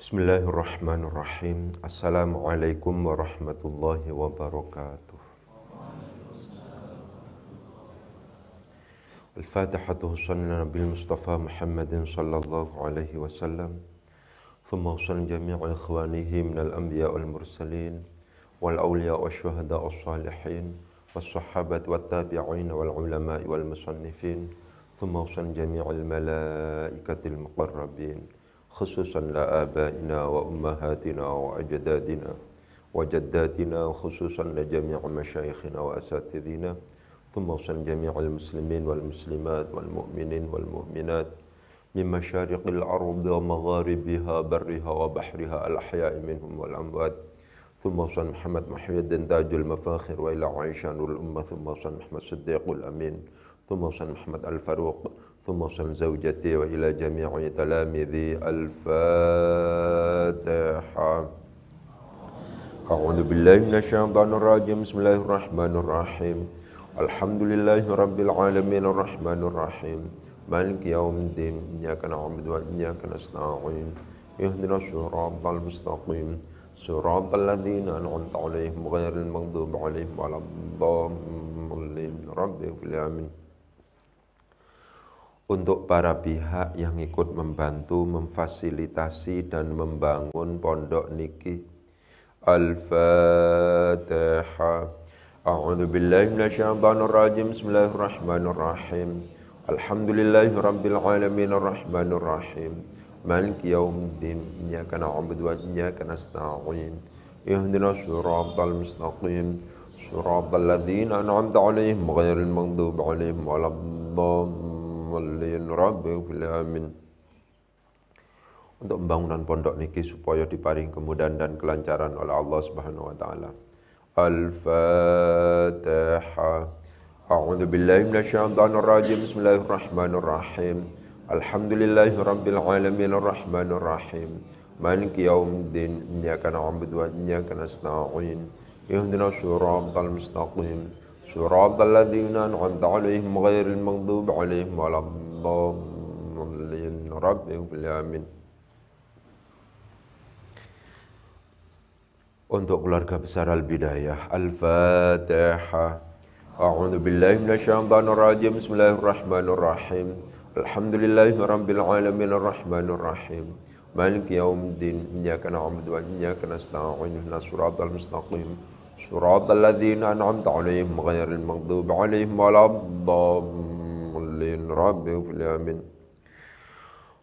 بسم الله الرحمن الرحيم السلام عليكم ورحمة الله وبركاته الفاتحة وصلنا المصطفى محمد صلى الله عليه وسلم ثم وصلنا جميع إخوانه من الأنبياء والمرسلين والأولياء والشهداء الصالحين والصحابة والتابعين والعلماء والمصنفين ثم وصلنا جميع الملائكة المقربين خصوصا لآبائنا وأمهاتنا وأجدادنا وجداتنا وخصوصا لجميع مشايخنا وأساتذتنا ثم وصل جميع المسلمين والمسلمات والمؤمنين والمؤمنات من مشارق الأرض ومغاربها برها وبحرها الأحياء منهم والأموات ثم وصل محمد محمد الدين تاج المفاخر وإلى عائشة الأمة ثم وصل محمد صديق الأمين ثم وصل محمد الفاروق ثم صل زوجتي وإلى جميع تلاميذي الفاتحة أعوذ بالله من الشيطان الرجيم بسم الله الرحمن الرحيم الحمد لله رب العالمين الرحمن الرحيم مالك يوم الدين إياك نعبد وإياك نستعين اهدنا الصراط المستقيم صراط الذين أنعمت عليهم غير المغضوب عليهم ولا الضالين رب اغفر لي آمين untuk para pihak yang ikut membantu memfasilitasi dan membangun pondok niki Al-Fatihah A'udzu billahi minasyaitonir rajim Bismillahirrahmanirrahim Alhamdulillahi rabbil alamin arrahmanir rahim Maliki yaumiddin iyyaka na'budu wa iyyaka nasta'in Ihdinas siratal mustaqim siratal ladzina an'amta 'alaihim ghairil maghdubi 'alaihim waladdallin walin rabbil amin. Untuk pembangunan pondok niki supaya diparing kemudahan dan kelancaran oleh Allah Subhanahu wa taala. Al-Fatihah. A'udzu billahi minasyaitonir rajim. Bismillahirrahmanirrahim. Alhamdulillahi rabbil alamin arrahmanir rahim. Maliki yaumiddin. Iyyaka na'budu wa iyyaka nasta'in. Ihdinas siratal mustaqim. صراط الذين أنعمت عليهم غير المغضوب عليهم ولا الضالين رب اغفر آمين Untuk keluarga besar Al-Bidayah Al-Fatihah A'udhu billahi minasyaitonir rajim Bismillahirrahmanirrahim Alhamdulillahi rabbil alamin arrahmanir rahim Maliki yaumiddin Iyyaka na'budu wa iyyaka nasta'in Ihdinas al mustaqim صراط الذين أنعمت عليهم غير المغضوب عليهم ولا الضالين رب العالمين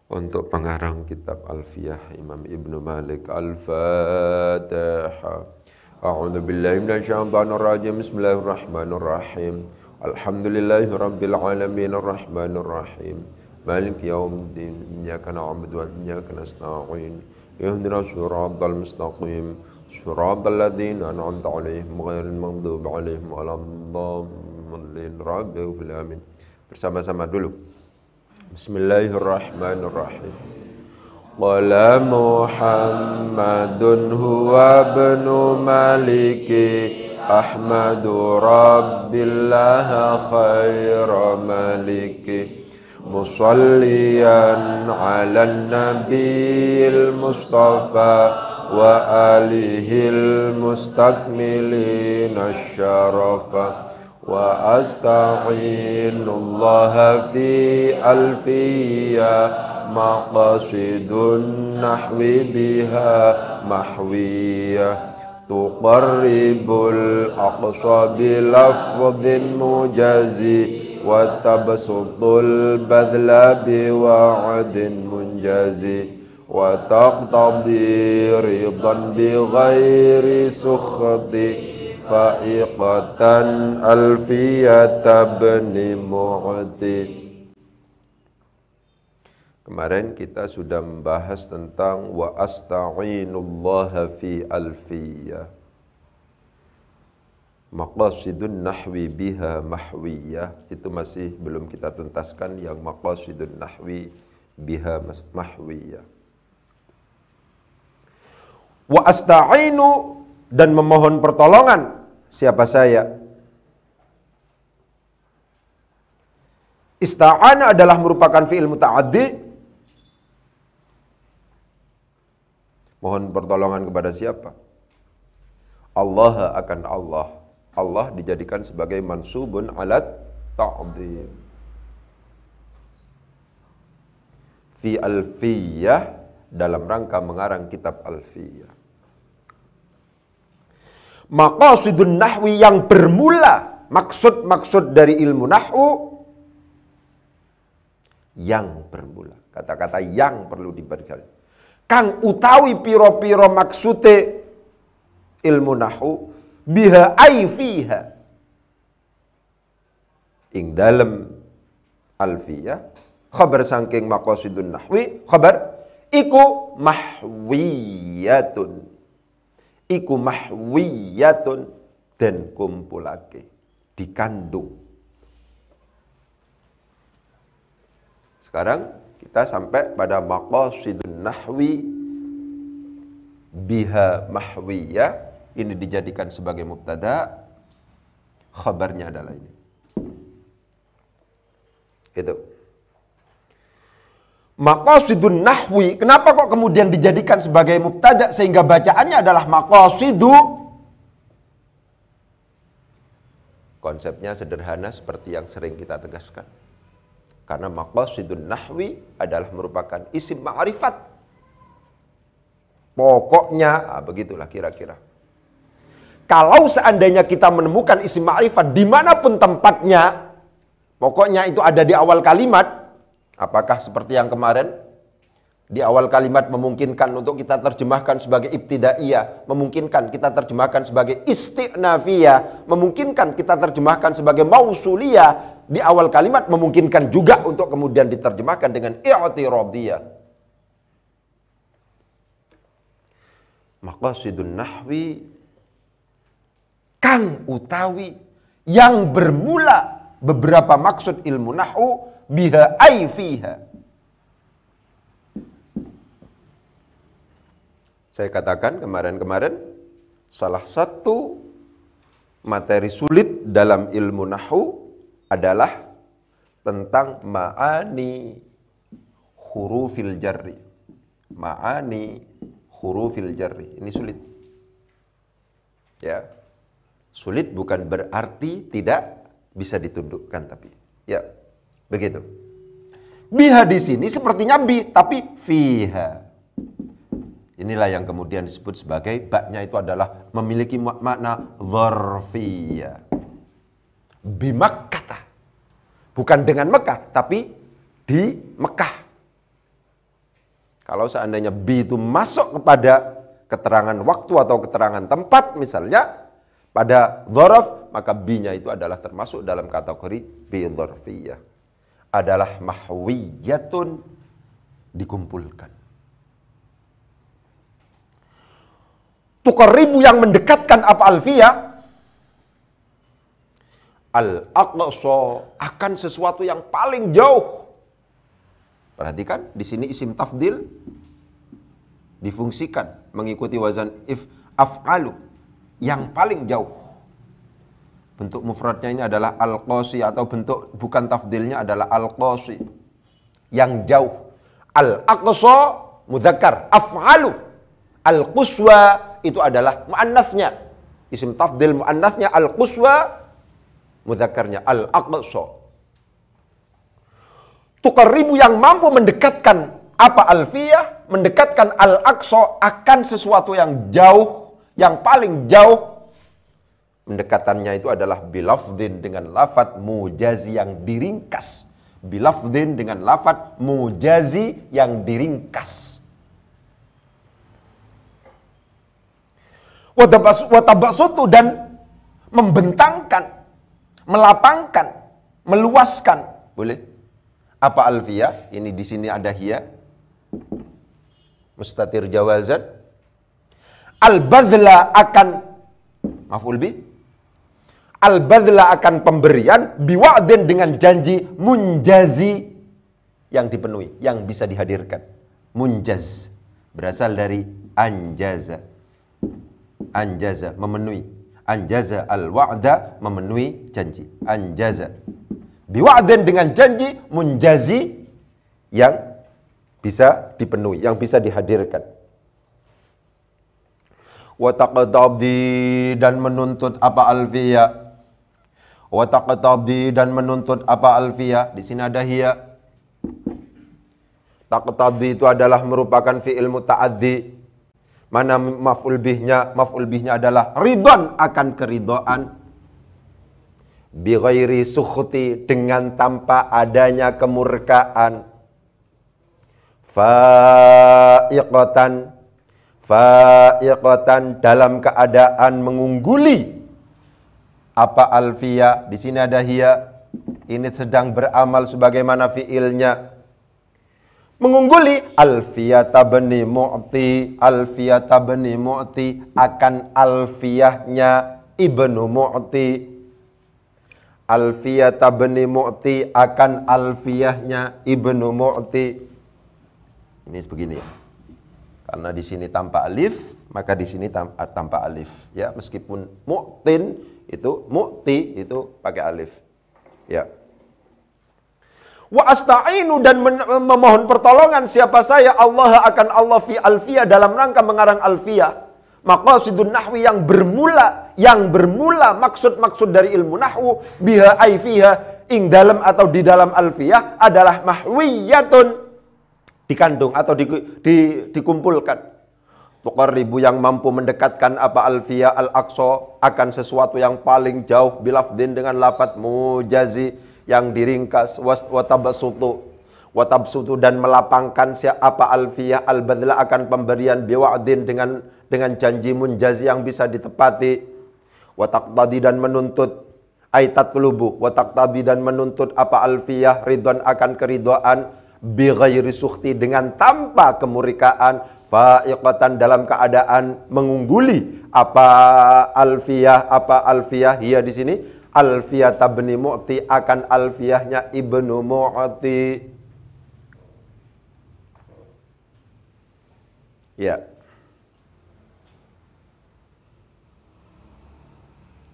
untuk pengarang kitab Alfiyah Imam Ibn Malik Al-Fatihah A'udhu billahi minasyaitonir rajim Bismillahirrahmanirrahim Alhamdulillahi rabbil alamin Ar-Rahmanirrahim Malik yaumiddin iyyaka na'budu wa iyyaka nasta'in Ihdinas siratal mustaqim صراط الذين أنعمت عليهم غير المغضوب عليهم ولا الضالين رب bersama-sama dulu Bismillahirrahmanirrahim Qala Muhammadun huwa maliki Ahmadu rabbillaha khaira maliki Musalliyan ala nabiyil mustafa وآله المستكملين الشرف وأستعين الله في ألفية مقاصد النحو بها محوية تقرب الأقصى بلفظ مجازي وتبسط البذل بوعد منجزي وتقتضي رضا بغير سخط فائقة ألفية بن معتي Kemarin kita sudah membahas tentang wa asta'inullaha fi alfiyah. Maqasidun nahwi biha mahwiyah itu masih belum kita tuntaskan yang maqasidun nahwi biha mahwiyah wa astainu dan memohon pertolongan siapa saya Ista'ana adalah merupakan fi'il muta'addi Mohon pertolongan kepada siapa? Allah akan Allah Allah dijadikan sebagai mansubun alat ta'zim Fi alfiyah dalam rangka mengarang kitab alfiyah maqasidun nahwi yang bermula maksud-maksud dari ilmu nahwu yang bermula. Kata-kata yang perlu dipergaris. Kang utawi piro-piro maksude ilmu nahwu biha ai fiha. Ing dalem alfiyah khabar sangking maqasidun nahwi khabar iku mahwiyatun iku mahwiyatun dan kumpulake dikandung. Sekarang kita sampai pada maqasidun nahwi biha mahwiyah ini dijadikan sebagai mubtada khabarnya adalah ini. Itu. Maqasidun nahwi, kenapa kok kemudian dijadikan sebagai mubtada sehingga bacaannya adalah maqasidu? Konsepnya sederhana seperti yang sering kita tegaskan. Karena maqasidun nahwi adalah merupakan isim ma'rifat. Pokoknya, ah, begitulah kira-kira. Kalau seandainya kita menemukan isim ma'rifat dimanapun tempatnya, pokoknya itu ada di awal kalimat, Apakah seperti yang kemarin di awal kalimat memungkinkan untuk kita terjemahkan sebagai ibtidaiyah, memungkinkan kita terjemahkan sebagai istiqnafiyah, memungkinkan kita terjemahkan sebagai mausuliyah, di awal kalimat memungkinkan juga untuk kemudian diterjemahkan dengan i'tirabiyah. Maqasidun nahwi kang utawi yang bermula beberapa maksud ilmu nahwu biha ay fiha. Saya katakan kemarin-kemarin salah satu materi sulit dalam ilmu nahu adalah tentang ma'ani hurufil jarri. Ma'ani hurufil jarri. Ini sulit. Ya. Sulit bukan berarti tidak bisa ditundukkan tapi ya Begitu. Biha di sini sepertinya bi, tapi fiha. Inilah yang kemudian disebut sebagai baknya itu adalah memiliki makna zarfiyah. kata Bukan dengan Mekah, tapi di Mekah. Kalau seandainya bi itu masuk kepada keterangan waktu atau keterangan tempat misalnya pada dzaraf maka bi itu adalah termasuk dalam kategori bi dzarfiyah adalah mahwiyatun dikumpulkan. Tukar ribu yang mendekatkan apa alfiya? al-aqsa akan sesuatu yang paling jauh. Perhatikan di sini isim tafdil difungsikan mengikuti wazan if af'alu yang paling jauh. Bentuk mufradnya ini adalah al-qasi atau bentuk bukan tafdilnya adalah al-qasi. Yang jauh. Al-aqsa mudzakkar, af'alu. Al-quswa itu adalah muannasnya. Isim tafdil muannasnya al-quswa mudzakarnya al-aqsa. ribu yang mampu mendekatkan apa alfiyah, mendekatkan al-aqsa akan sesuatu yang jauh, yang paling jauh Pendekatannya itu adalah bilafdin dengan lafat mujazi yang diringkas. Bilafdin dengan lafat mujazi yang diringkas. Watabasutu dan membentangkan, melapangkan, meluaskan. Boleh? Apa alfiya? Ini di sini ada hiya. Mustatir jawazan. Al-badla akan maf'ul bih al-badla akan pemberian biwa'din dengan janji munjazi yang dipenuhi, yang bisa dihadirkan. Munjaz berasal dari anjaza. Anjaza memenuhi. Anjaza al-wa'da memenuhi janji. Anjaza. Biwa'din dengan janji munjazi yang bisa dipenuhi, yang bisa dihadirkan wa taqtabdi dan menuntut apa alfiya wa taqtadi dan menuntut apa alfiya di sini ada hiya taqtadi itu adalah merupakan fi'il muta'addi mana maf'ul bihnya maf'ul bihnya adalah ridon akan keridoan. bi ghairi sukhti dengan tanpa adanya kemurkaan fa'iqatan fa'iqatan dalam keadaan mengungguli apa alfia Di sini ada hiya. Ini sedang beramal sebagaimana fiilnya. Mengungguli alfia tabani mu'ti, alfia tabani mu'ti akan alfiahnya ibnu mu'ti. alfia tabani Mu'ti akan alfiahnya Ibnu Mu'ti. Ini begini. ya Karena di sini tanpa alif, maka di sini tanpa, tanpa alif. Ya, meskipun Mu'tin itu mu'ti itu pakai alif. Ya. Wa astainu dan memohon pertolongan siapa saya Allah akan Allah fi alfia dalam rangka mengarang alfiyah. sidun nahwi yang bermula yang bermula maksud-maksud dari ilmu nahwu biha aifiha ing dalam atau di dalam alfiyah adalah mahwiyatun dikandung atau di, di, dikumpulkan ribu yang mampu mendekatkan apa alfiya al-aqsa akan sesuatu yang paling jauh bilafdin dengan lafat mujazi yang diringkas watabasutu watabsutu dan melapangkan siapa alfiya al-badla akan pemberian biwa'din dengan dengan janji munjazi yang bisa ditepati wataqtadi dan menuntut aitat lubu wataqtabi dan menuntut apa alfiyah ridwan akan keridoan bi ghairi dengan tanpa kemurikaan fa'iqatan dalam keadaan mengungguli apa alfiyah apa alfiyah ia di sini alfiyah tabni mu'ti akan alfiyahnya ibnu mu'ti ya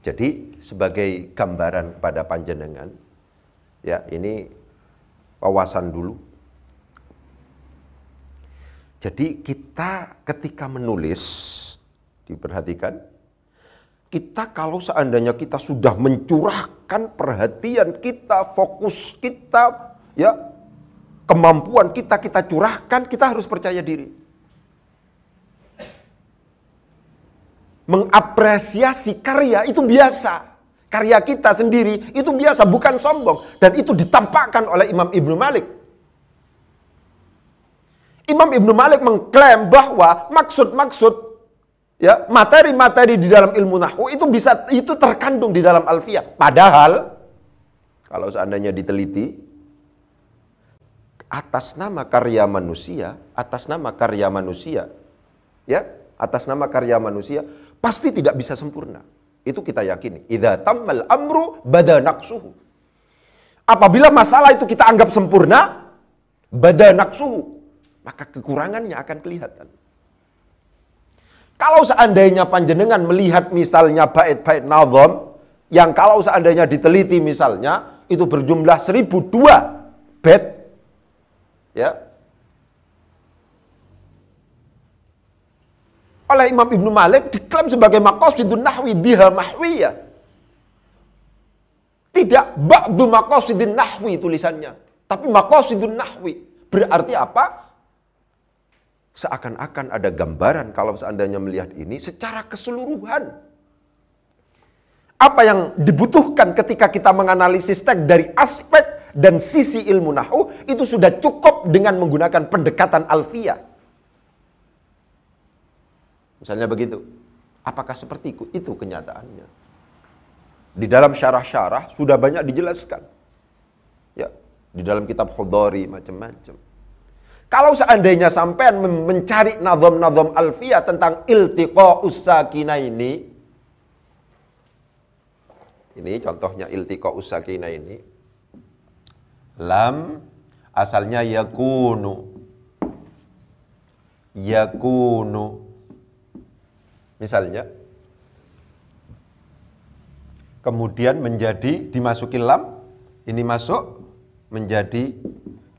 jadi sebagai gambaran kepada panjenengan ya ini wawasan dulu jadi kita ketika menulis, diperhatikan, kita kalau seandainya kita sudah mencurahkan perhatian kita, fokus kita, ya kemampuan kita kita curahkan, kita harus percaya diri. Mengapresiasi karya itu biasa. Karya kita sendiri itu biasa, bukan sombong. Dan itu ditampakkan oleh Imam Ibnu Malik Imam Ibnu Malik mengklaim bahwa maksud-maksud ya materi-materi di dalam ilmu nahu itu bisa itu terkandung di dalam alfiah. Padahal kalau seandainya diteliti atas nama karya manusia, atas nama karya manusia, ya, atas nama karya manusia pasti tidak bisa sempurna. Itu kita yakini. Idza tammal amru bada naqsuhu. Apabila masalah itu kita anggap sempurna, bada naqsuhu maka kekurangannya akan kelihatan. Kalau seandainya panjenengan melihat misalnya bait-bait nazom, yang kalau seandainya diteliti misalnya, itu berjumlah 1002 bait, ya, oleh Imam Ibnu Malik diklaim sebagai maqasidun nahwi biha mahwiyah. Tidak ba'du maqasidun nahwi tulisannya, tapi maqasidun nahwi. Berarti apa? seakan-akan ada gambaran kalau seandainya melihat ini secara keseluruhan. Apa yang dibutuhkan ketika kita menganalisis teks dari aspek dan sisi ilmu nahu itu sudah cukup dengan menggunakan pendekatan alfiah. Misalnya begitu. Apakah seperti itu? Itu kenyataannya. Di dalam syarah-syarah sudah banyak dijelaskan. Ya, di dalam kitab khodori macam-macam kalau seandainya sampean mencari nazom-nazom alfiah tentang iltiqo usakina ini, ini contohnya iltiqo usakina ini. Lam asalnya yakunu. Yakunu. Misalnya. Kemudian menjadi dimasuki lam. Ini masuk menjadi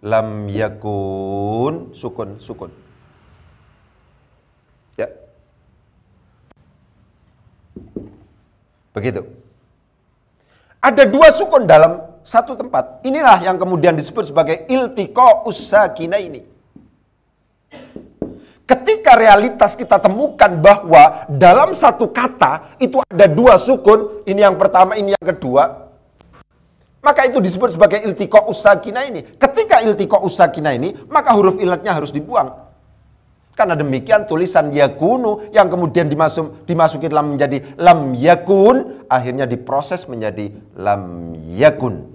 lam yakun sukun sukun. Ya. Begitu. Ada dua sukun dalam satu tempat. Inilah yang kemudian disebut sebagai iltiko usakina ini. Ketika realitas kita temukan bahwa dalam satu kata itu ada dua sukun, ini yang pertama, ini yang kedua, maka itu disebut sebagai iltiko usakina ini. Ketika iltiko usakina ini, maka huruf ilatnya harus dibuang. Karena demikian tulisan yakunu yang kemudian dimasuk, dimasukin dalam menjadi lam yakun, akhirnya diproses menjadi lam yakun.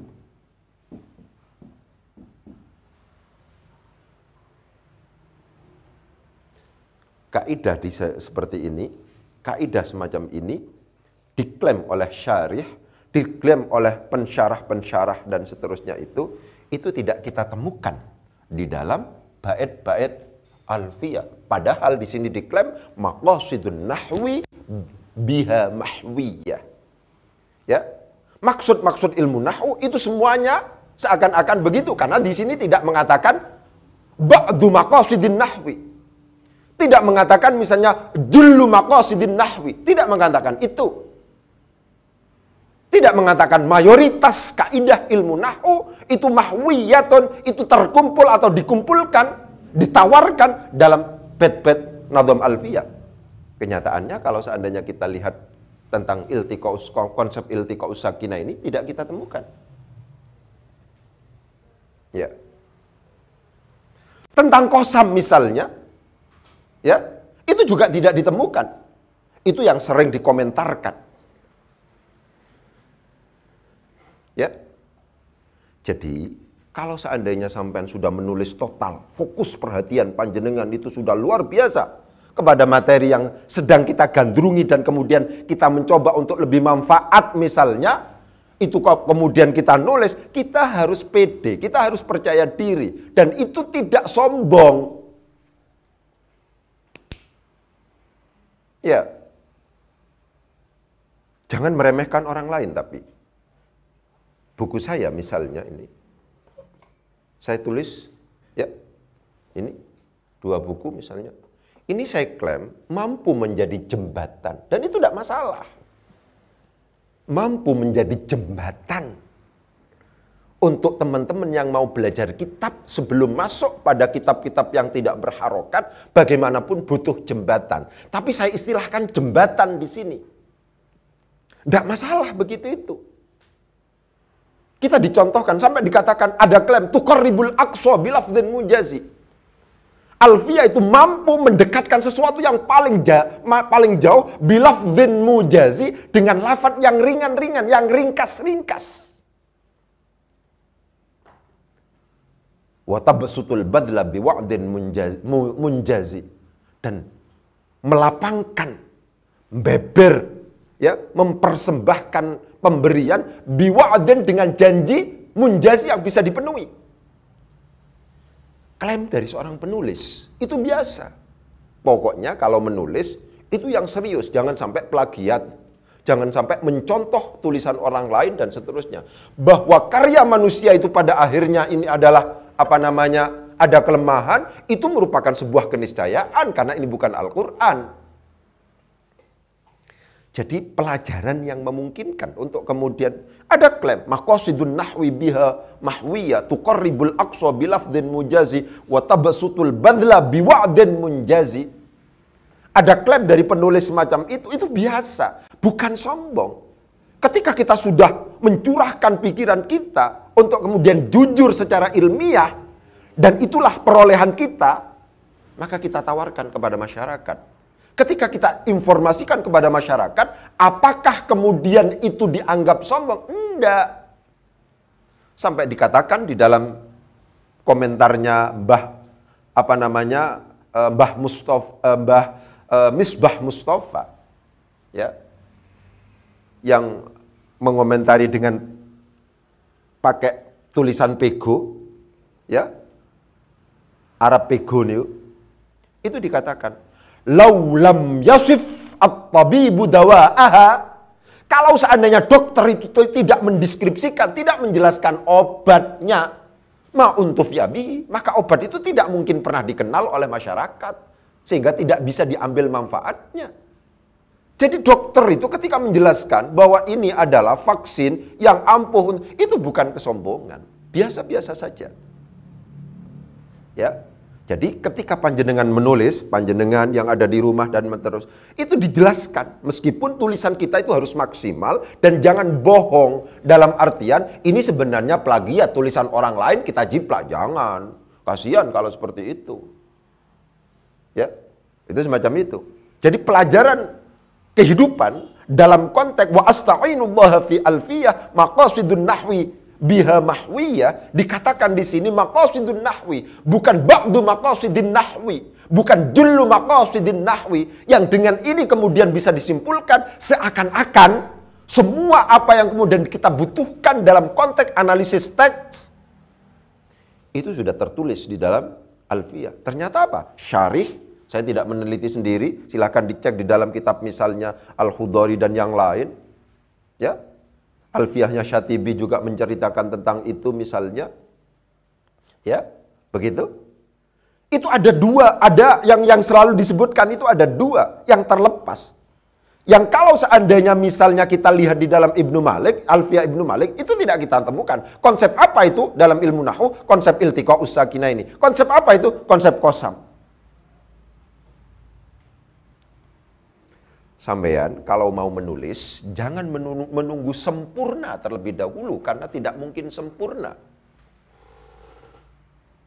Kaidah seperti ini, kaidah semacam ini diklaim oleh syarih diklaim oleh pensyarah-pensyarah dan seterusnya itu itu tidak kita temukan di dalam bait-bait alfiyah. Padahal di sini diklaim maqasidun nahwi biha mahwiyah. Ya. Maksud-maksud ilmu nahwu itu semuanya seakan-akan begitu karena di sini tidak mengatakan ba'du maqasidin nahwi. Tidak mengatakan misalnya jullu maqasidin nahwi, tidak mengatakan itu tidak mengatakan mayoritas kaidah ilmu nahu itu mahwiyaton itu terkumpul atau dikumpulkan, ditawarkan dalam bed-bed nadom alfiya Kenyataannya kalau seandainya kita lihat tentang iltikaus konsep iltikaus sakinah ini tidak kita temukan. Ya. Tentang kosam misalnya, ya, itu juga tidak ditemukan. Itu yang sering dikomentarkan Ya. Jadi, kalau seandainya sampean sudah menulis total, fokus perhatian panjenengan itu sudah luar biasa kepada materi yang sedang kita gandrungi dan kemudian kita mencoba untuk lebih manfaat misalnya, itu kemudian kita nulis, kita harus pede, kita harus percaya diri. Dan itu tidak sombong. Ya. Jangan meremehkan orang lain tapi buku saya misalnya ini. Saya tulis ya ini dua buku misalnya. Ini saya klaim mampu menjadi jembatan dan itu tidak masalah. Mampu menjadi jembatan untuk teman-teman yang mau belajar kitab sebelum masuk pada kitab-kitab yang tidak berharokat, bagaimanapun butuh jembatan. Tapi saya istilahkan jembatan di sini. Tidak masalah begitu itu. Kita dicontohkan sampai dikatakan ada klaim tukar ribul aqsa bilafdin mujazi. Alfia itu mampu mendekatkan sesuatu yang paling jauh paling jauh bilafdin mujazi dengan lafat yang ringan-ringan, yang ringkas-ringkas. wata besutul badla biwa'din munjazi dan melapangkan beber ya mempersembahkan pemberian biwa'den dengan janji munjazi yang bisa dipenuhi. Klaim dari seorang penulis itu biasa. Pokoknya kalau menulis itu yang serius, jangan sampai plagiat, jangan sampai mencontoh tulisan orang lain dan seterusnya. Bahwa karya manusia itu pada akhirnya ini adalah apa namanya? ada kelemahan, itu merupakan sebuah keniscayaan karena ini bukan Al-Qur'an. Jadi pelajaran yang memungkinkan untuk kemudian ada klaim maqasidun nahwi biha mahwiya tuqarribul aqsa bilafdin mujazi wa tabasutul badla biwa'din munjazi. Ada klaim dari penulis semacam itu itu biasa, bukan sombong. Ketika kita sudah mencurahkan pikiran kita untuk kemudian jujur secara ilmiah dan itulah perolehan kita, maka kita tawarkan kepada masyarakat Ketika kita informasikan kepada masyarakat, apakah kemudian itu dianggap sombong? Enggak. Sampai dikatakan di dalam komentarnya Mbah apa namanya? Eh, eh, eh, Mbah Mustofa, Mbah Misbah Mustafa ya. Yang mengomentari dengan pakai tulisan pego ya. Arab pego new, itu dikatakan Lau lam yasif at-tabibu dawa'aha. Kalau seandainya dokter itu tidak mendeskripsikan, tidak menjelaskan obatnya, ma'untuf yabi, maka obat itu tidak mungkin pernah dikenal oleh masyarakat. Sehingga tidak bisa diambil manfaatnya. Jadi dokter itu ketika menjelaskan bahwa ini adalah vaksin yang ampuh, itu bukan kesombongan. Biasa-biasa saja. Ya, jadi ketika panjenengan menulis, panjenengan yang ada di rumah dan terus itu dijelaskan meskipun tulisan kita itu harus maksimal dan jangan bohong dalam artian ini sebenarnya plagiat tulisan orang lain kita jiplak jangan. Kasihan kalau seperti itu. Ya. Itu semacam itu. Jadi pelajaran kehidupan dalam konteks wa astainullah fi alfiyah maqasidun nahwi biha mahwiyah dikatakan di sini maqasidun nahwi bukan ba'du maqasidin nahwi bukan jullu maqasidin nahwi yang dengan ini kemudian bisa disimpulkan seakan-akan semua apa yang kemudian kita butuhkan dalam konteks analisis teks itu sudah tertulis di dalam alfiyah. ternyata apa syarih saya tidak meneliti sendiri silahkan dicek di dalam kitab misalnya al hudori dan yang lain ya Alfiahnya Syatibi juga menceritakan tentang itu misalnya. Ya, begitu. Itu ada dua, ada yang yang selalu disebutkan itu ada dua yang terlepas. Yang kalau seandainya misalnya kita lihat di dalam Ibnu Malik, Alfiah Ibnu Malik, itu tidak kita temukan. Konsep apa itu dalam ilmu Nahu? Konsep iltiqa usakina ini. Konsep apa itu? Konsep kosam. sampean kalau mau menulis jangan menunggu, sempurna terlebih dahulu karena tidak mungkin sempurna.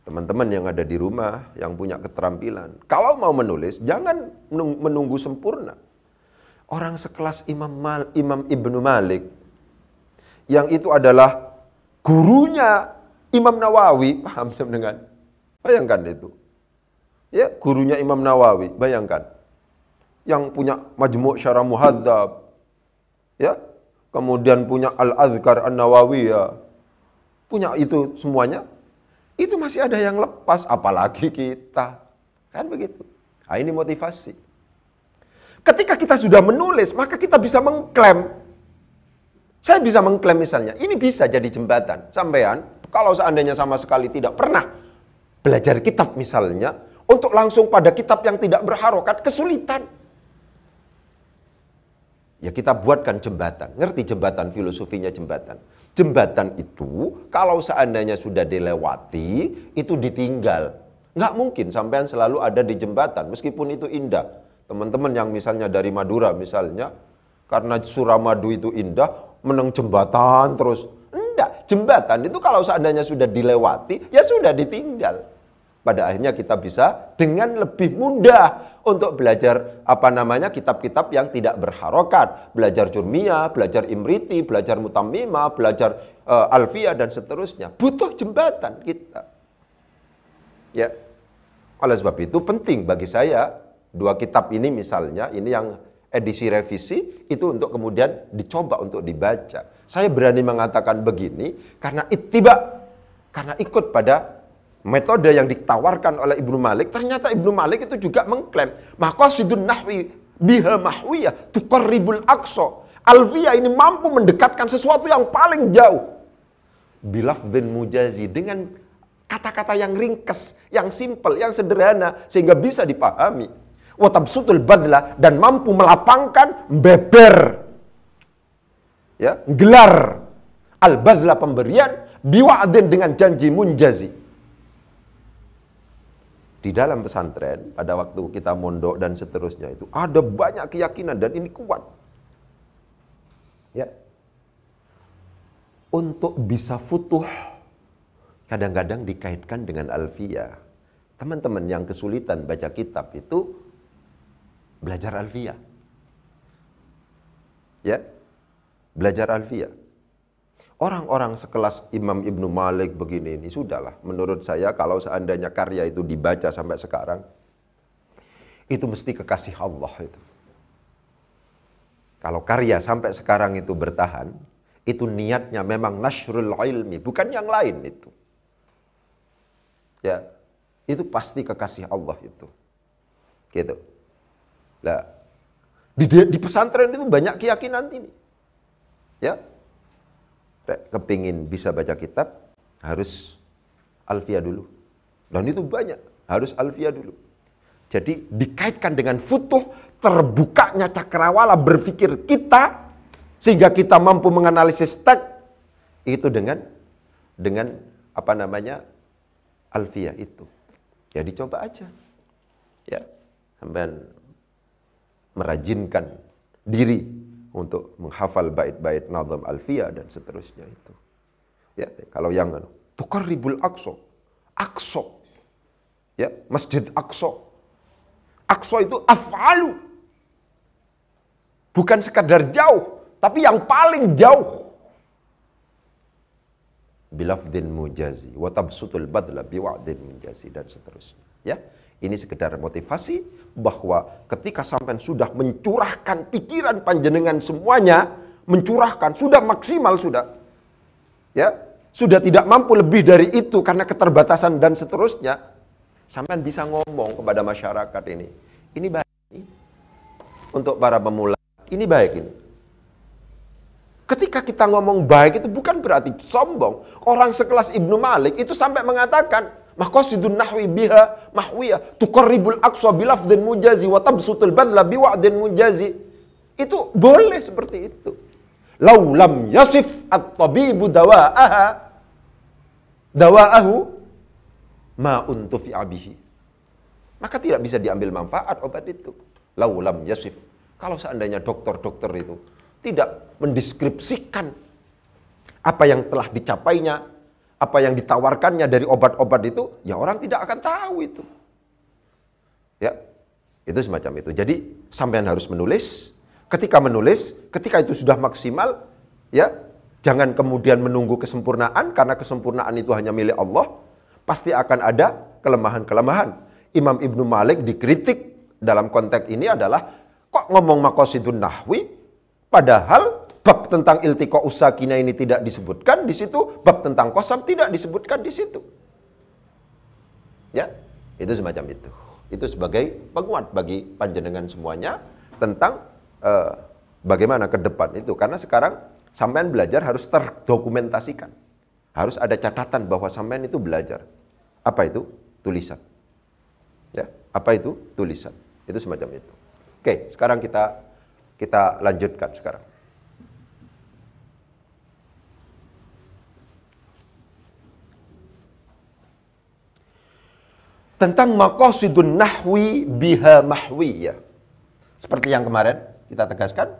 Teman-teman yang ada di rumah yang punya keterampilan, kalau mau menulis jangan menunggu sempurna. Orang sekelas Imam Mal, Imam Ibnu Malik yang itu adalah gurunya Imam Nawawi, paham dengan? Bayangkan itu. Ya, gurunya Imam Nawawi, bayangkan yang punya majmu' syarah muhadzab ya kemudian punya al-azkar an nawawi ya punya itu semuanya itu masih ada yang lepas apalagi kita kan begitu nah, ini motivasi ketika kita sudah menulis maka kita bisa mengklaim saya bisa mengklaim misalnya ini bisa jadi jembatan sampean kalau seandainya sama sekali tidak pernah belajar kitab misalnya untuk langsung pada kitab yang tidak berharokat kesulitan Ya kita buatkan jembatan. Ngerti jembatan, filosofinya jembatan. Jembatan itu kalau seandainya sudah dilewati, itu ditinggal. Nggak mungkin sampean selalu ada di jembatan, meskipun itu indah. Teman-teman yang misalnya dari Madura misalnya, karena Suramadu itu indah, meneng jembatan terus. Enggak, jembatan itu kalau seandainya sudah dilewati, ya sudah ditinggal. Pada akhirnya kita bisa dengan lebih mudah untuk belajar apa namanya kitab-kitab yang tidak berharokat, belajar Jurmiyah, belajar Imriti, belajar Mutamimah, belajar uh, eh, Alfiyah dan seterusnya. Butuh jembatan kita. Ya. Oleh sebab itu penting bagi saya dua kitab ini misalnya, ini yang edisi revisi itu untuk kemudian dicoba untuk dibaca. Saya berani mengatakan begini karena ittiba, karena ikut pada metode yang ditawarkan oleh Ibnu Malik, ternyata Ibnu Malik itu juga mengklaim maqasidun nahwi biha mahwiyah tuqarribul aqsa. Alfiyah ini mampu mendekatkan sesuatu yang paling jauh. Bilafdhin mujazi dengan kata-kata yang ringkes, yang simpel, yang sederhana sehingga bisa dipahami. Watabsutul badla dan mampu melapangkan beber ya gelar al badla pemberian biwa'din dengan janji munjazi di dalam pesantren pada waktu kita mondok dan seterusnya itu ada banyak keyakinan dan ini kuat. Ya. Untuk bisa futuh kadang-kadang dikaitkan dengan alfia Teman-teman yang kesulitan baca kitab itu belajar alfia Ya. Belajar alfiah orang-orang sekelas Imam Ibnu Malik begini ini sudahlah menurut saya kalau seandainya karya itu dibaca sampai sekarang itu mesti kekasih Allah itu. Kalau karya sampai sekarang itu bertahan, itu niatnya memang nasrul ilmi, bukan yang lain itu. Ya, itu pasti kekasih Allah itu. Gitu. lah di, di pesantren itu banyak keyakinan ini. Ya, kepingin bisa baca kitab, harus alfiah dulu. Dan itu banyak, harus alfiah dulu. Jadi dikaitkan dengan futuh, terbukanya cakrawala berpikir kita, sehingga kita mampu menganalisis teks, itu dengan dengan apa namanya alfiah itu. Ya coba aja. Ya, sampai merajinkan diri untuk menghafal bait-bait nazam alfiyah dan seterusnya itu. Ya, kalau yang anu, tukar ribul aqsa, aqsa. Ya, Masjid Aqsa. Aqsa itu af'alu. Bukan sekadar jauh, tapi yang paling jauh bilafdin mujazi wa tabsutul badla biwa'din mujazi dan seterusnya ya ini sekedar motivasi bahwa ketika sampai sudah mencurahkan pikiran panjenengan semuanya mencurahkan sudah maksimal sudah ya sudah tidak mampu lebih dari itu karena keterbatasan dan seterusnya sampai bisa ngomong kepada masyarakat ini ini baik untuk para pemula ini baik ini Ketika kita ngomong baik itu bukan berarti sombong. Orang sekelas Ibnu Malik itu sampai mengatakan, Makosidun nahwi biha mahwiya tukorribul aqsa dan mujazi wa tabsutul badla dan mujazi. Itu boleh seperti itu. Laulam yasif at-tabibu dawa'aha dawa'ahu ma untufi abihi. Maka tidak bisa diambil manfaat obat itu. Laulam yasif. Kalau seandainya dokter-dokter itu tidak mendeskripsikan apa yang telah dicapainya, apa yang ditawarkannya dari obat-obat itu, ya orang tidak akan tahu itu. Ya, itu semacam itu. Jadi sampean harus menulis, ketika menulis, ketika itu sudah maksimal, ya, jangan kemudian menunggu kesempurnaan karena kesempurnaan itu hanya milik Allah, pasti akan ada kelemahan-kelemahan. Imam Ibnu Malik dikritik dalam konteks ini adalah kok ngomong makosidun nahwi Padahal bab tentang usaha usakina ini tidak disebutkan di situ, bab tentang kosam tidak disebutkan di situ. Ya, itu semacam itu. Itu sebagai penguat bagi panjenengan semuanya tentang eh, bagaimana ke depan itu. Karena sekarang sampean belajar harus terdokumentasikan. Harus ada catatan bahwa sampean itu belajar. Apa itu? Tulisan. Ya, apa itu? Tulisan. Itu semacam itu. Oke, sekarang kita kita lanjutkan sekarang. Tentang makosidun nahwi biha mahwi ya Seperti yang kemarin kita tegaskan,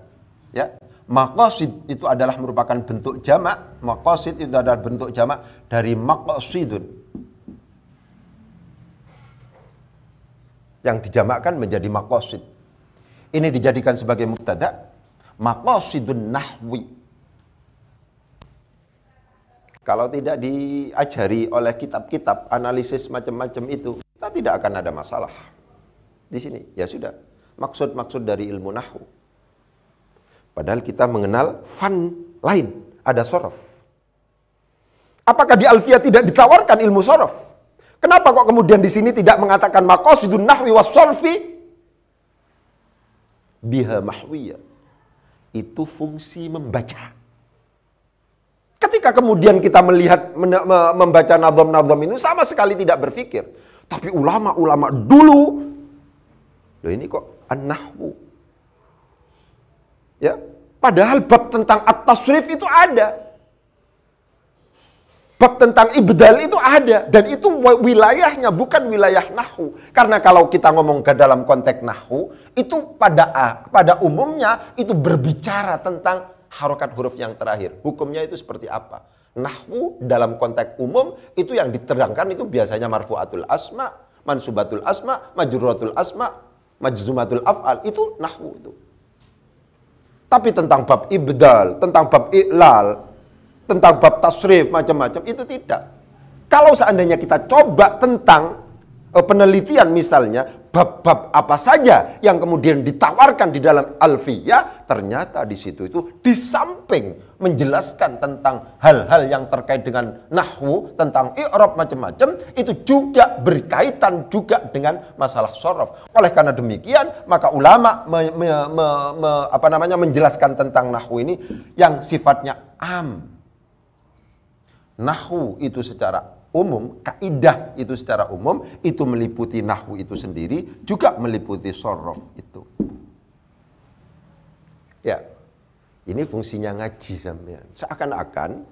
ya. makosid itu adalah merupakan bentuk jamak, makosid itu adalah bentuk jamak dari makosidun Yang dijamakkan menjadi makosid ini dijadikan sebagai mubtada maqasidun nahwi kalau tidak diajari oleh kitab-kitab analisis macam-macam itu kita tidak akan ada masalah di sini ya sudah maksud-maksud dari ilmu nahwu padahal kita mengenal fan lain ada sorof apakah di alfiah tidak ditawarkan ilmu sorof kenapa kok kemudian di sini tidak mengatakan maqasidun nahwi was sorfi biha mahwiya itu fungsi membaca. Ketika kemudian kita melihat membaca nazam-nazam ini sama sekali tidak berpikir. Tapi ulama-ulama dulu Loh ini kok an-nahwu. Ya, padahal bab tentang at-tasrif itu ada. Bab tentang ibdal itu ada dan itu wilayahnya bukan wilayah nahu. Karena kalau kita ngomong ke dalam konteks nahu, itu pada pada umumnya itu berbicara tentang harokat huruf yang terakhir. Hukumnya itu seperti apa? Nahu dalam konteks umum itu yang diterangkan itu biasanya marfuatul asma, mansubatul asma, majruratul asma, majzumatul af'al. Itu nahu itu. Tapi tentang bab ibdal, tentang bab i'lal, tentang bab tasrif macam-macam itu tidak. Kalau seandainya kita coba tentang uh, penelitian misalnya bab-bab apa saja yang kemudian ditawarkan di dalam alfiyah ternyata di situ itu di samping menjelaskan tentang hal-hal yang terkait dengan nahwu, tentang i'rab macam-macam, itu juga berkaitan juga dengan masalah sorof. Oleh karena demikian, maka ulama me, me, me, me, apa namanya menjelaskan tentang nahwu ini yang sifatnya am nahu itu secara umum, kaidah itu secara umum, itu meliputi nahu itu sendiri, juga meliputi sorof itu. Ya, ini fungsinya ngaji sampean. Seakan-akan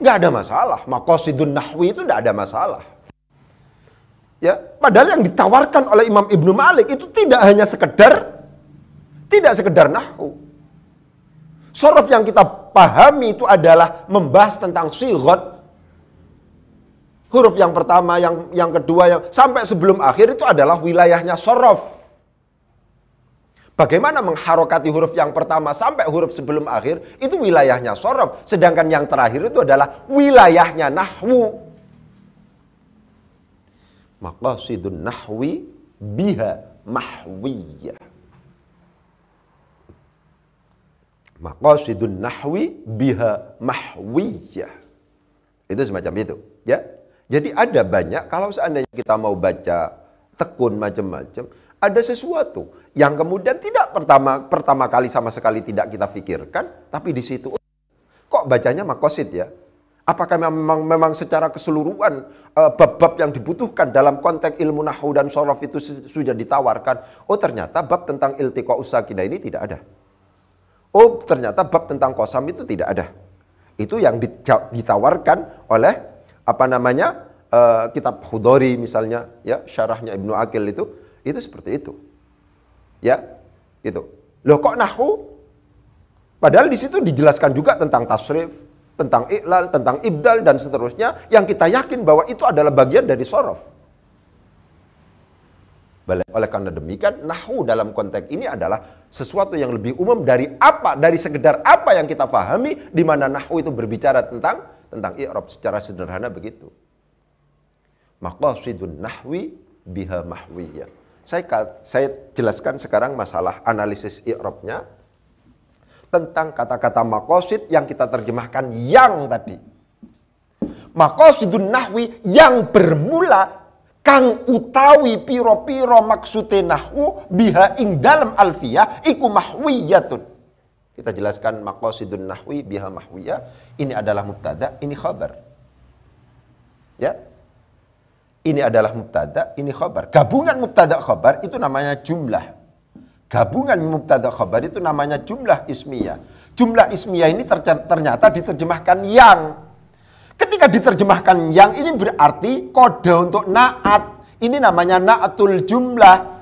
nggak ada masalah, makosidun nahwi itu nggak ada masalah. Ya, padahal yang ditawarkan oleh Imam Ibnu Malik itu tidak hanya sekedar tidak sekedar nahwu. Sorof yang kita pahami itu adalah membahas tentang sirot huruf yang pertama, yang yang kedua, yang sampai sebelum akhir itu adalah wilayahnya sorof. Bagaimana mengharokati huruf yang pertama sampai huruf sebelum akhir itu wilayahnya sorof, sedangkan yang terakhir itu adalah wilayahnya nahwu. Maka sidun nahwi biha mahwiyah. maqasidun nahwi biha mahwiyah. Itu semacam itu, ya. Jadi ada banyak kalau seandainya kita mau baca tekun macam-macam, ada sesuatu yang kemudian tidak pertama pertama kali sama sekali tidak kita pikirkan, tapi di situ kok bacanya makosid ya? Apakah memang memang secara keseluruhan eh, bab-bab yang dibutuhkan dalam konteks ilmu nahu dan sorof itu sudah ditawarkan? Oh ternyata bab tentang iltiqa usakina ini tidak ada. Oh ternyata bab tentang kosam itu tidak ada. Itu yang ditawarkan oleh apa namanya uh, kitab Hudori misalnya ya syarahnya Ibnu Akil itu itu seperti itu. Ya itu. Loh kok nahu? Padahal di situ dijelaskan juga tentang tasrif, tentang iklal, tentang ibdal dan seterusnya yang kita yakin bahwa itu adalah bagian dari sorof. Oleh karena demikian, nahu dalam konteks ini adalah sesuatu yang lebih umum dari apa dari sekedar apa yang kita pahami di mana nahwu itu berbicara tentang tentang i'rab secara sederhana begitu. Maqasidun nahwi biha mahwiyah. Saya saya jelaskan sekarang masalah analisis i'rabnya tentang kata-kata makosid yang kita terjemahkan yang tadi. Makosidun nahwi yang bermula kang utawi piro-piro maksudnya nahwu biha ing dalam alfiyah iku mahwiyatun. Kita jelaskan maqasidun nahwi biha mahwiyah. Ini adalah mubtada, ini khabar. Ya. Ini adalah mubtada, ini khabar. Gabungan mubtada khabar itu namanya jumlah. Gabungan mubtada khabar itu namanya jumlah ismiyah. Jumlah ismiyah ini ternyata diterjemahkan yang Ketika diterjemahkan yang ini berarti kode untuk naat. Ini namanya naatul jumlah.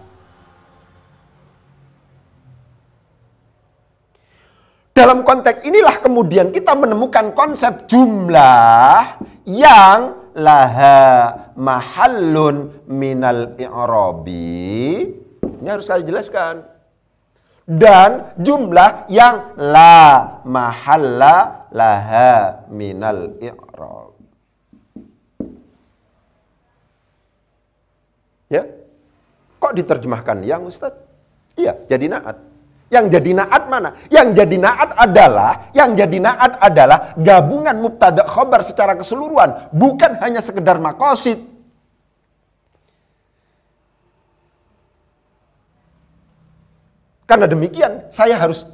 Dalam konteks inilah kemudian kita menemukan konsep jumlah yang laha mahallun minal i'robi. Ini harus saya jelaskan dan jumlah yang la mahalla laha minal i'rab. Ya. Kok diterjemahkan yang Ustaz? Iya, jadi naat. Yang jadi naat mana? Yang jadi naat adalah yang jadi naat adalah gabungan mubtada khobar secara keseluruhan, bukan hanya sekedar makosid. Karena demikian, saya harus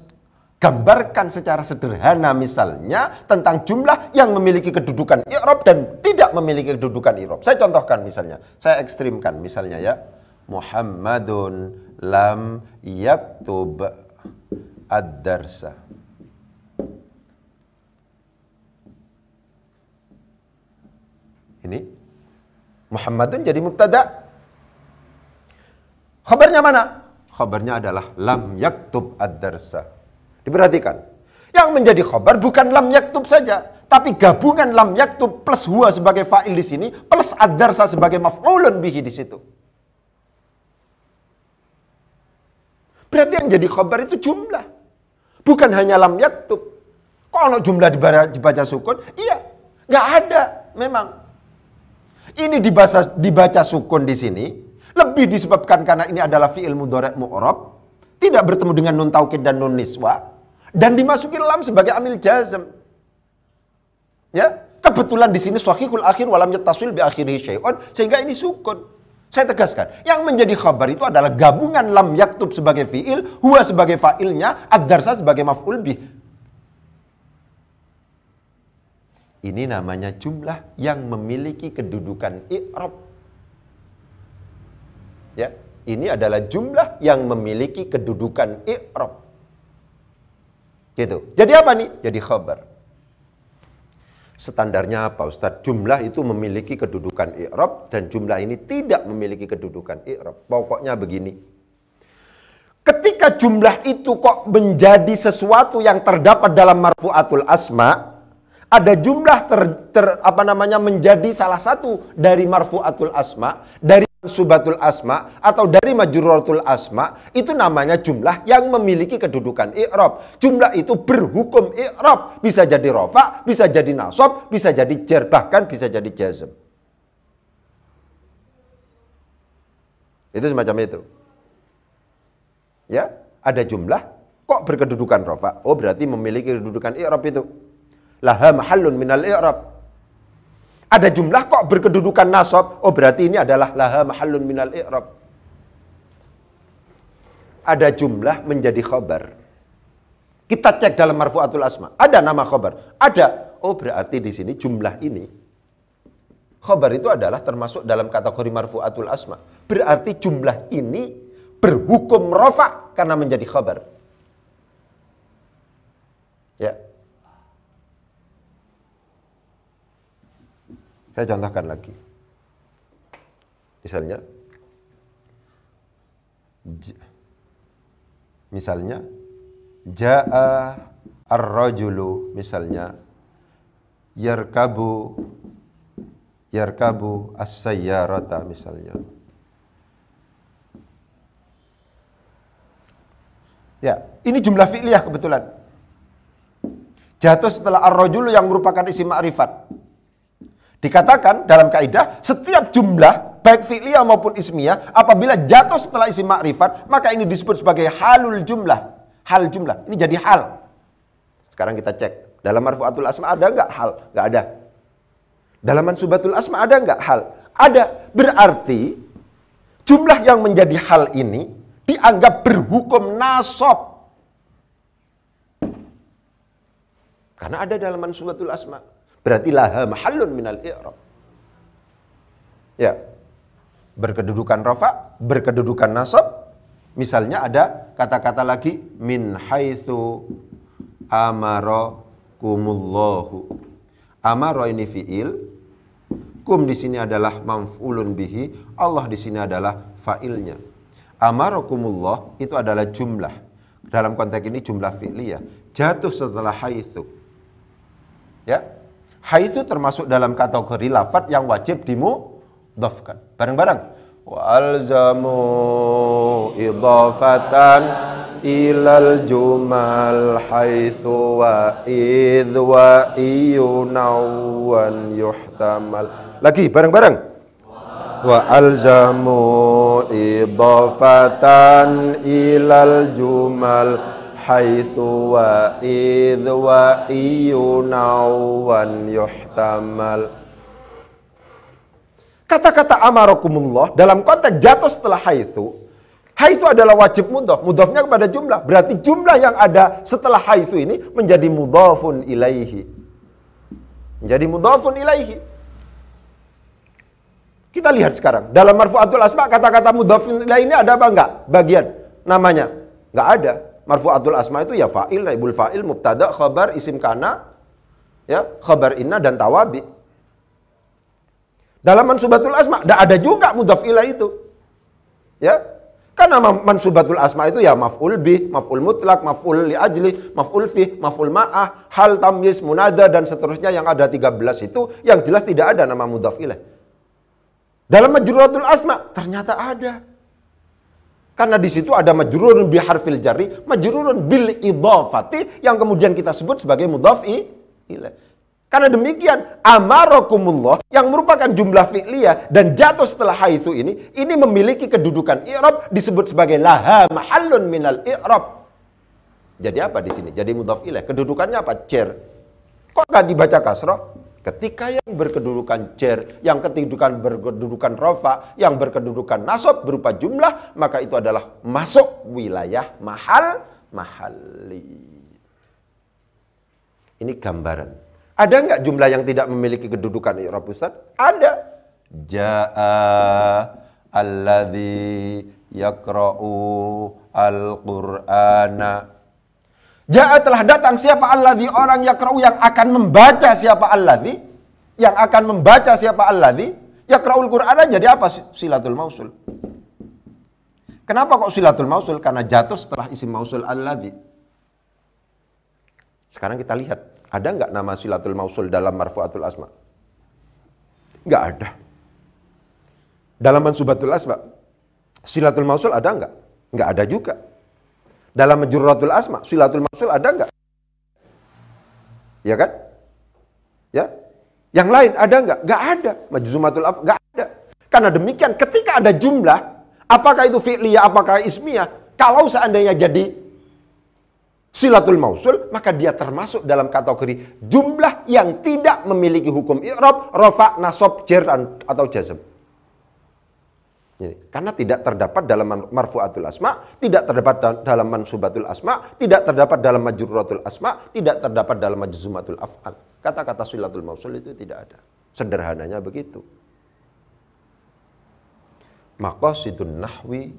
gambarkan secara sederhana misalnya tentang jumlah yang memiliki kedudukan Irop dan tidak memiliki kedudukan Irop. Saya contohkan misalnya, saya ekstrimkan misalnya ya. Muhammadun lam yaktub ad-darsa. Ini Muhammadun jadi mubtada. Khabarnya mana? khabarnya adalah lam yaktub ad-darsa. Diperhatikan. Yang menjadi khabar bukan lam yaktub saja, tapi gabungan lam yaktub plus huwa sebagai fa'il di sini plus ad-darsa sebagai maf'ulun bihi di situ. Berarti yang jadi khabar itu jumlah. Bukan hanya lam yaktub. Kalau jumlah dibaca sukun, iya, nggak ada memang. Ini dibaca, dibaca sukun di sini, lebih disebabkan karena ini adalah fi'il mudorek mu'rob. tidak bertemu dengan nun taukid dan nun niswa dan dimasuki lam sebagai amil jazm. Ya, kebetulan di sini suhikul akhir walam yataswil bi akhiri syai'un sehingga ini sukun. Saya tegaskan, yang menjadi khabar itu adalah gabungan lam yaktub sebagai fi'il, huwa sebagai fa'ilnya, ad-darsa sebagai maf'ul bih. Ini namanya jumlah yang memiliki kedudukan i'rab. Ya, ini adalah jumlah yang memiliki kedudukan i'rab. Gitu. Jadi apa nih? Jadi khabar. Standarnya apa Ustadz? Jumlah itu memiliki kedudukan i'rab dan jumlah ini tidak memiliki kedudukan i'rab. Pokoknya begini. Ketika jumlah itu kok menjadi sesuatu yang terdapat dalam marfuatul asma, ada jumlah ter, ter apa namanya menjadi salah satu dari marfuatul asma, dari subatul asma atau dari majruratul asma itu namanya jumlah yang memiliki kedudukan i'rab. Jumlah itu berhukum i'rab, bisa jadi rofa, bisa jadi nasab, bisa jadi jar, bahkan bisa jadi jazm. Itu semacam itu. Ya, ada jumlah kok berkedudukan rofa. Oh berarti memiliki kedudukan i'rab itu laha mahallun minal i'rab. Ada jumlah kok berkedudukan nasab, oh berarti ini adalah laha mahallun minal i'rab. Ada jumlah menjadi khobar. Kita cek dalam marfuatul asma, ada nama khobar, ada. Oh berarti di sini jumlah ini. Khobar itu adalah termasuk dalam kategori marfuatul asma. Berarti jumlah ini berhukum rofa karena menjadi khobar. Ya, Saya contohkan lagi. Misalnya, misalnya, ja'a ar-rajulu, misalnya, yarkabu, yarkabu as-sayyarata, misalnya. Ya, ini jumlah fi'liyah kebetulan. Jatuh setelah ar-rajulu yang merupakan isi ma'rifat. Dikatakan dalam kaidah setiap jumlah baik fi'liyah maupun ismiyah apabila jatuh setelah isim makrifat maka ini disebut sebagai halul jumlah. Hal jumlah. Ini jadi hal. Sekarang kita cek. Dalam marfuatul asma ada nggak hal? Nggak ada. Dalam mansubatul asma ada nggak hal? Ada. Berarti jumlah yang menjadi hal ini dianggap berhukum nasab Karena ada dalam mansubatul asma. Berarti laha mahallun minal i'rab. Ya. Berkedudukan rafa, berkedudukan nasab. Misalnya ada kata-kata lagi min haitsu kumullahu. Amara ini fiil, kum di sini adalah mafulun bihi, Allah di sini adalah failnya. amaro Amarakumullah itu adalah jumlah. Dalam konteks ini jumlah fi'liyah. Jatuh setelah haitsu. Ya, Haitsu termasuk dalam kategori lafat yang wajib dimudhafkan. Bareng-bareng. Wa alzamu idhafatan ilal jumal haitsu wa idh wa iyunawan yuhtamal lagi bareng-bareng wa alzamu idhafatan ilal jumal wa حيث وإذ وإينا yuhtamal Kata-kata amarakumullah dalam konteks jatuh setelah haitsu. Haitsu adalah wajib mudhof. Mudhofnya kepada jumlah. Berarti jumlah yang ada setelah haitsu ini menjadi mudhofun ilaihi. Menjadi mudhofun ilaihi. Kita lihat sekarang. Dalam marfu'atul asma kata-kata mudhofun ilaihi ini ada apa enggak? Bagian namanya. Enggak ada. Marfu'atul asma itu ya fa'il, naibul fa'il, mubtada, khabar, isim kana, ya, khabar inna dan tawabi. Dalam mansubatul asma tidak ada juga mudhaf ilah itu. Ya. Karena mansubatul asma itu ya maf'ul bih, maf'ul mutlak, maf'ul li ajli, maf'ul fih, maf'ul ma'ah, hal tamyiz, munada dan seterusnya yang ada 13 itu yang jelas tidak ada nama mudhaf ilah. Dalam majruratul asma ternyata ada. Karena di situ ada majrurun bi harfil jari, majrurun bil idhafati yang kemudian kita sebut sebagai mudhaf ilaih. Karena demikian amarakumullah yang merupakan jumlah fi'liyah dan jatuh setelah haitsu ini ini memiliki kedudukan i'rab disebut sebagai laha mahallun minal i'rab. Jadi apa di sini? Jadi mudhaf ilaih. Kedudukannya apa? Cer. Kok gak dibaca kasroh? Ketika yang berkedudukan jer, yang ketidukan berkedudukan rofa, yang berkedudukan nasab berupa jumlah, maka itu adalah masuk wilayah mahal mahali. Ini gambaran. Ada nggak jumlah yang tidak memiliki kedudukan Eropa Ustaz? Ada. Ja'a alladhi yakra'u al-Qur'ana Ja'a telah datang siapa Allah di orang yakra'u yang akan membaca siapa Allah di yang akan membaca siapa Allah di yakra'ul Quran jadi apa silatul mausul. Kenapa kok silatul mausul? Karena jatuh setelah isim mausul Allah di. Sekarang kita lihat, ada nggak nama silatul mausul dalam marfuatul asma? Nggak ada. Dalam mansubatul asma, silatul mausul ada nggak? Nggak ada juga. Dalam jurratul asma, silatul mausul ada nggak? Ya kan? Ya. Yang lain ada nggak? Nggak ada. Majzumatul af nggak ada. Karena demikian, ketika ada jumlah, apakah itu fi'liyah, apakah ismiyah, kalau seandainya jadi silatul mausul, maka dia termasuk dalam kategori jumlah yang tidak memiliki hukum i'rab, rofa, nasab, jar atau jazm. Karena tidak terdapat dalam marfuatul asma, tidak terdapat dalam mansubatul asma, tidak terdapat dalam majruratul asma, tidak terdapat dalam majzumatul af'al. Kata-kata silatul mausul itu tidak ada. Sederhananya begitu. Maqasidun nahwi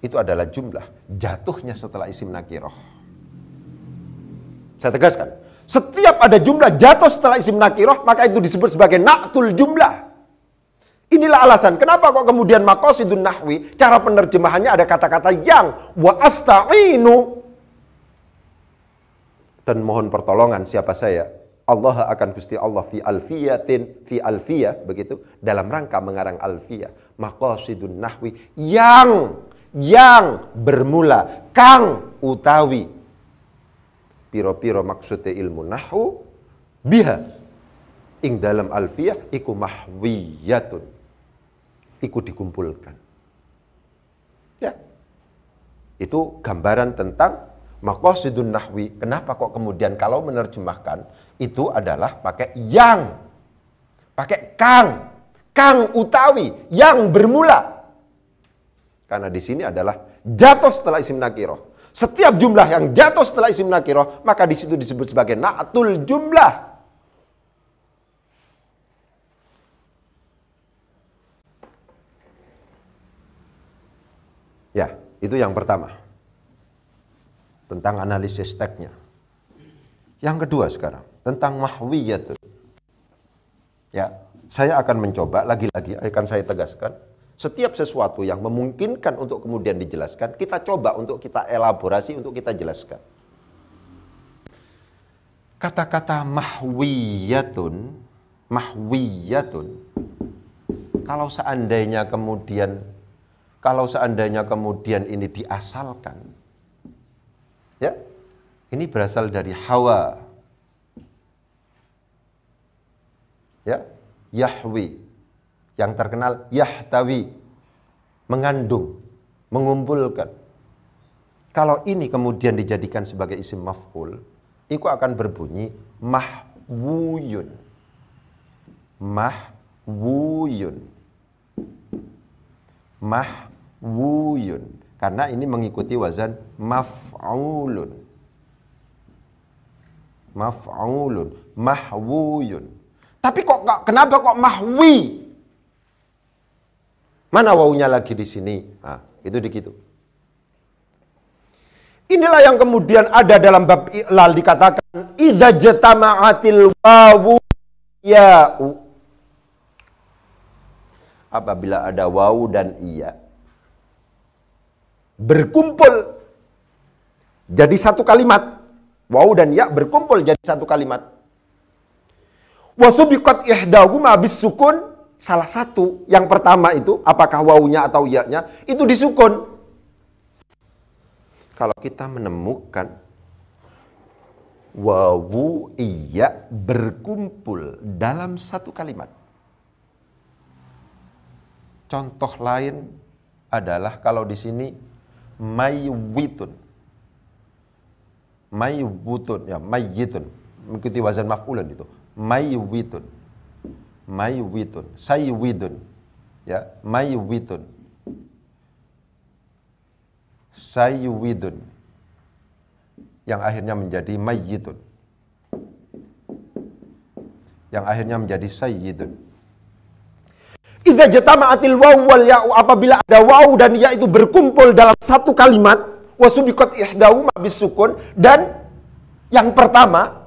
itu adalah jumlah jatuhnya setelah isim nakiroh. Saya tegaskan, setiap ada jumlah jatuh setelah isim nakiroh, maka itu disebut sebagai naktul jumlah. Inilah alasan kenapa kok kemudian makosidun nahwi cara penerjemahannya ada kata-kata yang wa astainu dan mohon pertolongan siapa saya Allah akan Gusti Allah fi alfiyatin fi alfiyah begitu dalam rangka mengarang alfiyah makosidun nahwi yang yang bermula kang utawi piro-piro maksudnya ilmu nahwu biha ing dalam alfiyah iku mahwiyatun ikut dikumpulkan. Ya. Itu gambaran tentang maqasidun nahwi. Kenapa kok kemudian kalau menerjemahkan itu adalah pakai yang. Pakai kang. Kang utawi yang bermula. Karena di sini adalah jatuh setelah isim nakiroh. Setiap jumlah yang jatuh setelah isim nakiroh, maka di situ disebut sebagai na'atul jumlah. Itu yang pertama. Tentang analisis teksnya. Yang kedua sekarang, tentang mahwiyatun. Ya, saya akan mencoba lagi-lagi akan saya tegaskan setiap sesuatu yang memungkinkan untuk kemudian dijelaskan, kita coba untuk kita elaborasi, untuk kita jelaskan. Kata-kata mahwiyatun, mahwiyatun, kalau seandainya kemudian kalau seandainya kemudian ini diasalkan, ya, ini berasal dari hawa, ya, Yahwi, yang terkenal Yahtawi, mengandung, mengumpulkan. Kalau ini kemudian dijadikan sebagai isim maf'ul, itu akan berbunyi mahwuyun. Mahwuyun. mahwuyun wuyun karena ini mengikuti wazan maf'ulun maf'ulun mahwuyun tapi kok kenapa kok mahwi mana wawunya lagi di sini nah, itu dikitu inilah yang kemudian ada dalam bab i'lal dikatakan idza jatama'atil wawu ya'u apabila ada wawu dan iya' berkumpul jadi satu kalimat. Wau dan ya berkumpul jadi satu kalimat. Wasubikat ihdahuma bis sukun. Salah satu yang pertama itu apakah waunya atau ya-nya itu disukun. Kalau kita menemukan wawu iya berkumpul dalam satu kalimat. Contoh lain adalah kalau di sini mayyitun mayyitun ya mayyitun mengikuti wazan maf'ulun itu. mayyitun mayyitun sayyidun Ya, mayyitun sayyidun Yang akhirnya menjadi mayyitun. Yang akhirnya menjadi sayyidun Idza jatama'atil waw wal ya'u apabila ada waw dan ya itu berkumpul dalam satu kalimat wasubikot mabis sukun dan yang pertama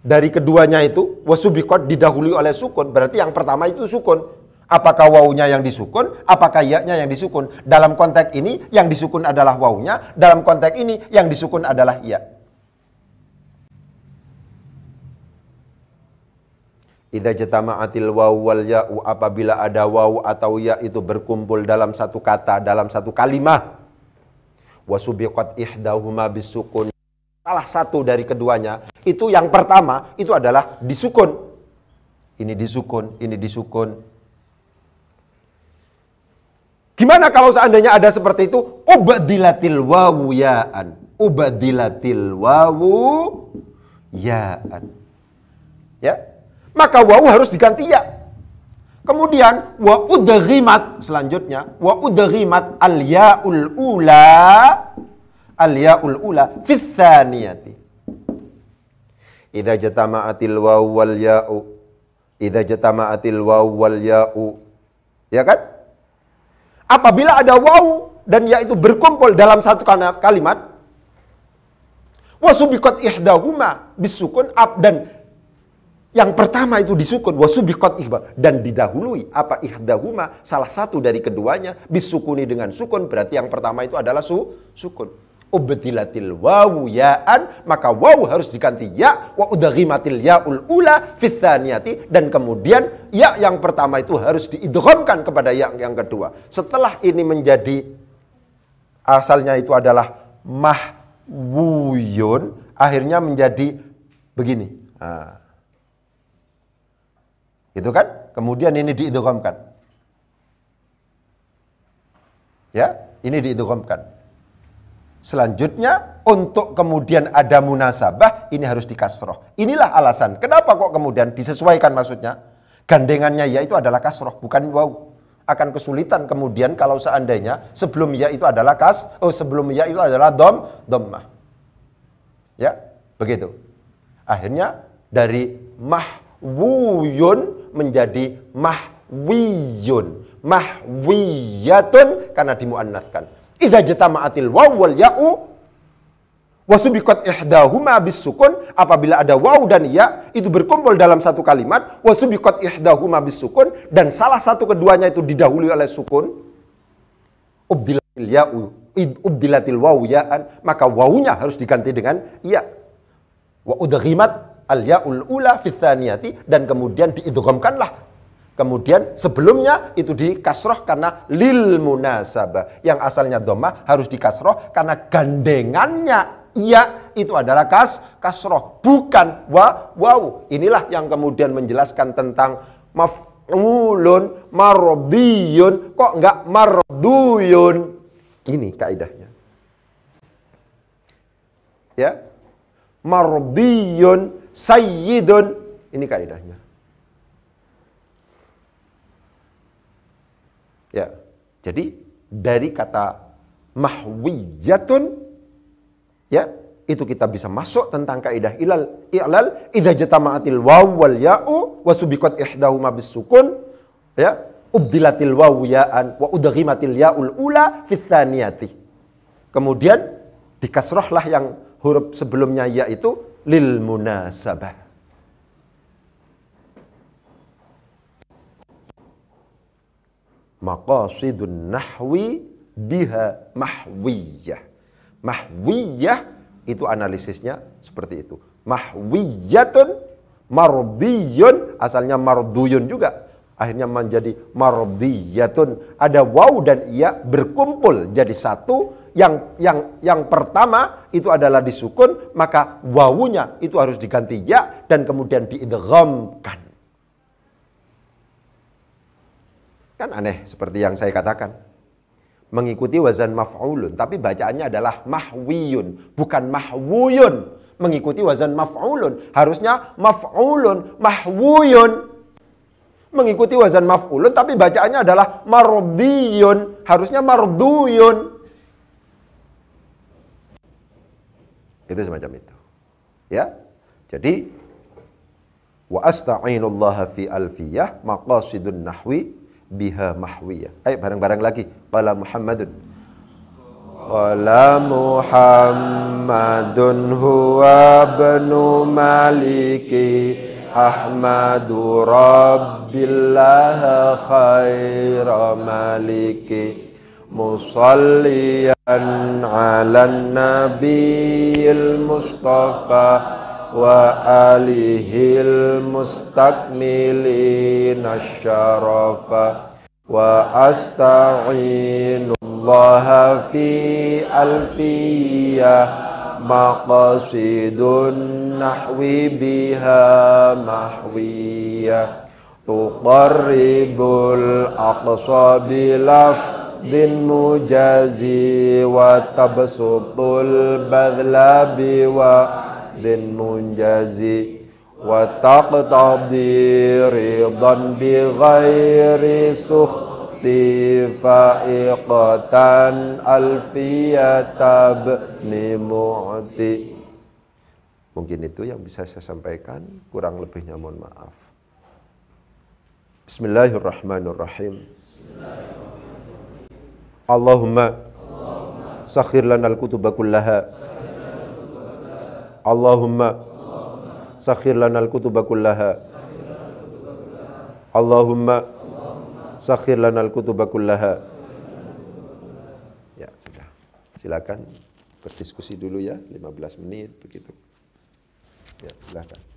dari keduanya itu wasubikot didahului oleh sukun berarti yang pertama itu sukun apakah wawunya yang disukun apakah ya-nya yang disukun dalam konteks ini yang disukun adalah wawunya dalam konteks ini yang disukun adalah ya' Idza jatama'atil waw wal ya'u apabila ada waw atau ya itu berkumpul dalam satu kata, dalam satu kalimah. Wasubiqat ihdahuma bisukun. Salah satu dari keduanya, itu yang pertama itu adalah disukun. Ini disukun, ini disukun. Gimana kalau seandainya ada seperti itu? Ubadilatil wawu ya'an. Ubadilatil wawu ya'an. Ya, maka wau harus diganti ya. Kemudian wa udghimat selanjutnya wa udghimat al yaul ula al yaul ula fi tsaniyati. Idza jatama'atil waw wal ya'u idza jatama'atil wau wal ya'u. Ya kan? Apabila ada wau dan ya itu berkumpul dalam satu kalimat subiqat ihdahuma bisukun ab dan yang pertama itu disukun wasubikot ihbar dan didahului apa ihdahuma salah satu dari keduanya bisukuni dengan sukun berarti yang pertama itu adalah su sukun. Ubtilatil wawu ya'an maka wawu harus diganti ya wa udghimatil ya'ul ula fitsaniyati dan kemudian ya yang pertama itu harus diidghamkan kepada ya yang kedua. Setelah ini menjadi asalnya itu adalah mahwuyun akhirnya menjadi begini. Nah Gitu kan? Kemudian ini diidghamkan. Ya, ini diidghamkan. Selanjutnya untuk kemudian ada munasabah ini harus dikasroh. Inilah alasan kenapa kok kemudian disesuaikan maksudnya. Gandengannya ya itu adalah kasroh bukan wow akan kesulitan kemudian kalau seandainya sebelum ya itu adalah kas oh sebelum ya itu adalah dom dommah ya begitu akhirnya dari mahwuyun menjadi mahwiyun. Mahwiyatun karena dimuannaskan. Idza jatama'atil waw wal ya'u wasubiqat ihdahuma sukun apabila ada waw dan ya itu berkumpul dalam satu kalimat wasubiqat ihdahuma sukun dan salah satu keduanya itu didahului oleh sukun ubdilatil ya'u ubdilatil waw ya'an maka wawnya harus diganti dengan ya wa udghimat al yaul ula fithaniyati dan kemudian diidghamkanlah Kemudian sebelumnya itu dikasroh karena lil munasabah. Yang asalnya doma harus dikasroh karena gandengannya ya itu adalah kas kasroh bukan wa wow. Inilah yang kemudian menjelaskan tentang maf'ulun marbiyun kok enggak marduyun. Ini kaidahnya. Ya. marbiyun sayyidun. Ini kaidahnya. Ya. Jadi dari kata mahwiyatun ya itu kita bisa masuk tentang kaidah ilal i'lal idza jatama'atil waw wal ya'u wa subiqat ihdahuma bisukun ya ubdilatil waw ya'an wa udghimatil ya'ul ula fi Kemudian dikasrohlah yang huruf sebelumnya ya itu lil munasabah. Maqasidun nahwi biha mahwiyah. Mahwiyah itu analisisnya seperti itu. Mahwiyatun marbiyun asalnya marduyun juga akhirnya menjadi marbiyatun ada waw dan ia berkumpul jadi satu yang yang yang pertama itu adalah disukun, maka wawunya itu harus diganti ya dan kemudian diidghamkan. Kan aneh seperti yang saya katakan. Mengikuti wazan maf'ulun, tapi bacaannya adalah mahwiyun, bukan mahwuyun. Mengikuti wazan maf'ulun, harusnya maf'ulun, mahwuyun. Mengikuti wazan maf'ulun, tapi bacaannya adalah marbiyun harusnya marduyun. Itu semacam itu. Ya. Jadi wa asta'inullah fi alfiyah maqasidun nahwi biha mahwiyah. Ayo bareng-bareng lagi. Qala Muhammadun. Qala Muhammadun huwa ibnu maliki Ahmadu Allah. khaira maliki مصليا على النبي المصطفى وآله المستكملين الشرفا وأستعين الله في ألفية مقاصد النحو بها محوية تقرب الأقصى بلفظ din mujazi wa tabsutul badla biwa din mujazi wa taqtadi ridan bi ghairi sukhti fa'iqatan alfiyatab mu'ti Mungkin itu yang bisa saya sampaikan, kurang lebihnya mohon maaf. Bismillahirrahmanirrahim. Bismillahirrahmanirrahim. Allahumma sakhir lana al-kutuba kullaha Allahumma sakhir lana al-kutuba kullaha Allahumma sakhir lana al-kutuba kullaha Ya sudah silakan berdiskusi dulu ya 15 menit begitu Ya silakan